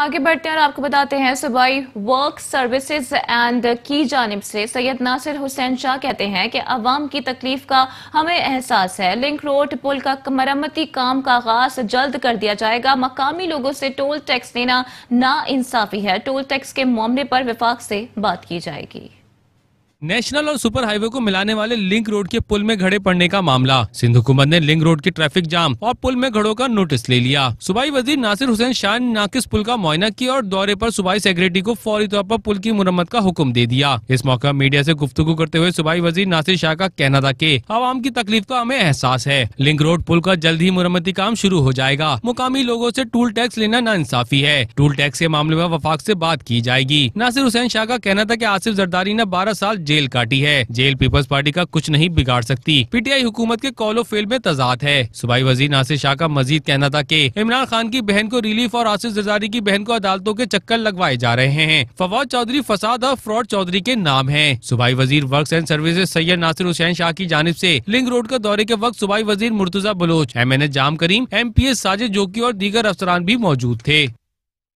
आगे बढ़ते हैं और आपको बताते हैं सुबाई वर्क सर्विसेज एंड की जानब से सैयद नासिर हुसैन शाह कहते हैं कि आवाम की तकलीफ का हमें एहसास है लिंक रोड पुल का मरम्मती काम का आगाज जल्द कर दिया जाएगा मकामी लोगों से टोल टैक्स देना ना इंसाफी है टोल टैक्स के मामले पर विफाक से बात की जाएगी नेशनल और सुपर हाईवे को मिलाने वाले लिंक रोड के पुल में घड़े पड़ने का मामला सिंध हुकूमत ने लिंक रोड के ट्रैफिक जाम और पुल में घड़ों का नोटिस ले लिया सुबह वजीर नासिर हुसैन शाह ने नाकिस पुल का मुआयना किया और दौरे पर सुबह सेक्रेटरी को फौरी तौर पर पुल की मुरम्मत का हुक्म दे दिया इस मौके मीडिया से गुफ्तगू करते हुए सुबह वजीर नासिर शाह का कहना था की आवाम की तकलीफ का हमें एहसास है लिंक रोड पुल का जल्द ही मुरम्मती काम शुरू हो जाएगा मुकामी लोगो ऐसी टूल टैक्स लेना नाइंसाफी है टूल टैक्स के मामले में वफाक ऐसी बात की जाएगी नासिर हुसैन शाह का कहना था की आसिफ जरदारी ने बारह साल जेल काटी है जेल पीपल्स पार्टी का कुछ नहीं बिगाड़ सकती पीटीआई हुकूमत के कॉलो फेल में तजाद है सुबह वजीर नासिर शाह का मजीद कहना था की इमरान खान की बहन को रिलीफ और आसिफ जरदारी की बहन को अदालतों के चक्कर लगवाए जा रहे हैं फवाद चौधरी फसाद और फ्रॉड चौधरी के नाम है सुबह वजीर work and service Syed Nasir Hussain Shah की जानब ऐसी लिंक रोड का दौरे के वक्त सुबह वजीर Murtaza Baloch M N S Jam Karim M P S Sajid Jokhio और दीगर अफसरान भी मौजूद थे